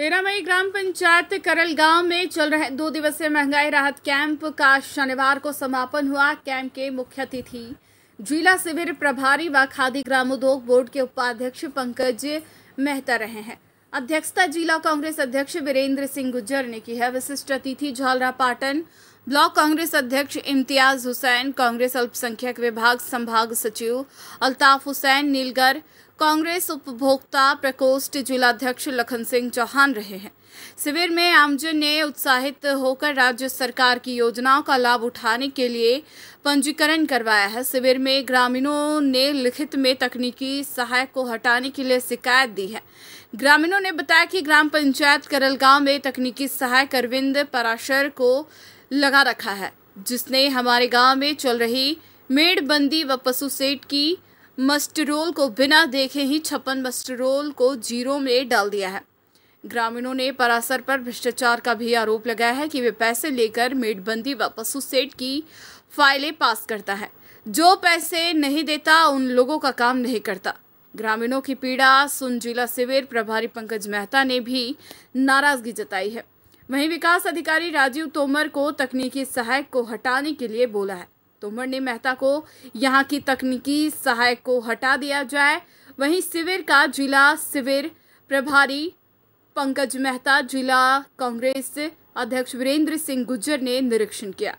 तेरह मई ग्राम पंचायत करल गांव में चल रहे दो दिवसीय महंगाई राहत कैंप का शनिवार को समापन हुआ कैंप के मुख्य अतिथि जिला शिविर प्रभारी व खादी ग्रामोद्योग बोर्ड के उपाध्यक्ष पंकज मेहता रहे हैं अध्यक्षता जिला कांग्रेस अध्यक्ष वीरेंद्र सिंह गुज्जर ने की है विशिष्ट अतिथि झालरा पाटन ब्लॉक कांग्रेस अध्यक्ष इम्तियाज हुसैन कांग्रेस अल्पसंख्यक विभाग संभाग सचिव अल्ताफ हुसैन नीलगर कांग्रेस उपभोक्ता प्रकोष्ठ जिलाध्यक्ष लखन सिंह चौहान रहे हैं शिविर में आमजन ने उत्साहित होकर राज्य सरकार की योजनाओं का लाभ उठाने के लिए पंजीकरण करवाया है शिविर में ग्रामीणों ने लिखित में तकनीकी सहायक को हटाने के लिए शिकायत दी है ग्रामीणों ने बताया कि ग्राम पंचायत करलगांव में तकनीकी सहायक अरविंद पराशर को लगा रखा है जिसने हमारे गांव में चल रही मेड़बंदी व पशु सेठ की मस्टरोल को बिना देखे ही छप्पन मस्टरोल को जीरो में डाल दिया है ग्रामीणों ने परासर पर भ्रष्टाचार का भी आरोप लगाया है कि वे पैसे लेकर मेड़बंदी व पशु सेठ की फाइलें पास करता है जो पैसे नहीं देता उन लोगों का काम नहीं करता ग्रामीणों की पीड़ा सुन जिला सिविर प्रभारी पंकज मेहता ने भी नाराजगी जताई है वहीं विकास अधिकारी राजीव तोमर को तकनीकी सहायक को हटाने के लिए बोला है तोमर ने मेहता को यहाँ की तकनीकी सहायक को हटा दिया जाए वहीं शिविर का जिला शिविर प्रभारी पंकज मेहता जिला कांग्रेस अध्यक्ष वीरेंद्र सिंह गुज्जर ने निरीक्षण किया